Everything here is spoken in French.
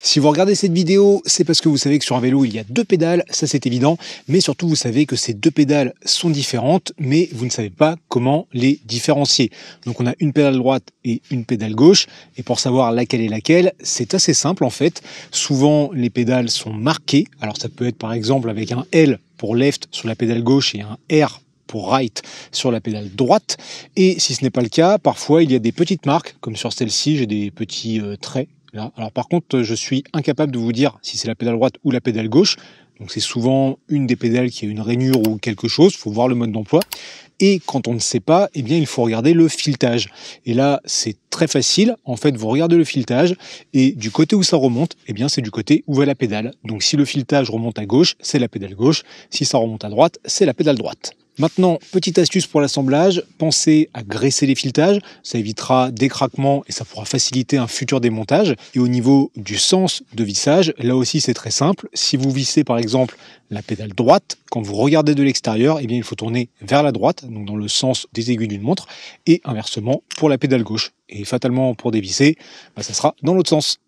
Si vous regardez cette vidéo, c'est parce que vous savez que sur un vélo, il y a deux pédales, ça c'est évident, mais surtout vous savez que ces deux pédales sont différentes, mais vous ne savez pas comment les différencier. Donc on a une pédale droite et une pédale gauche, et pour savoir laquelle est laquelle, c'est assez simple en fait. Souvent les pédales sont marquées, alors ça peut être par exemple avec un L pour left sur la pédale gauche et un R pour right sur la pédale droite. Et si ce n'est pas le cas, parfois il y a des petites marques, comme sur celle-ci, j'ai des petits euh, traits alors, par contre, je suis incapable de vous dire si c'est la pédale droite ou la pédale gauche. Donc c'est souvent une des pédales qui a une rainure ou quelque chose, faut voir le mode d'emploi. Et quand on ne sait pas, eh bien il faut regarder le filetage. Et là, c'est très facile. En fait, vous regardez le filetage et du côté où ça remonte, eh bien c'est du côté où va la pédale. Donc si le filetage remonte à gauche, c'est la pédale gauche. Si ça remonte à droite, c'est la pédale droite. Maintenant, petite astuce pour l'assemblage, pensez à graisser les filetages, ça évitera des craquements et ça pourra faciliter un futur démontage. Et au niveau du sens de vissage, là aussi c'est très simple. Si vous vissez par exemple la pédale droite, quand vous regardez de l'extérieur, eh bien il faut tourner vers la droite, donc dans le sens des aiguilles d'une montre, et inversement pour la pédale gauche. Et fatalement pour dévisser, bah, ça sera dans l'autre sens.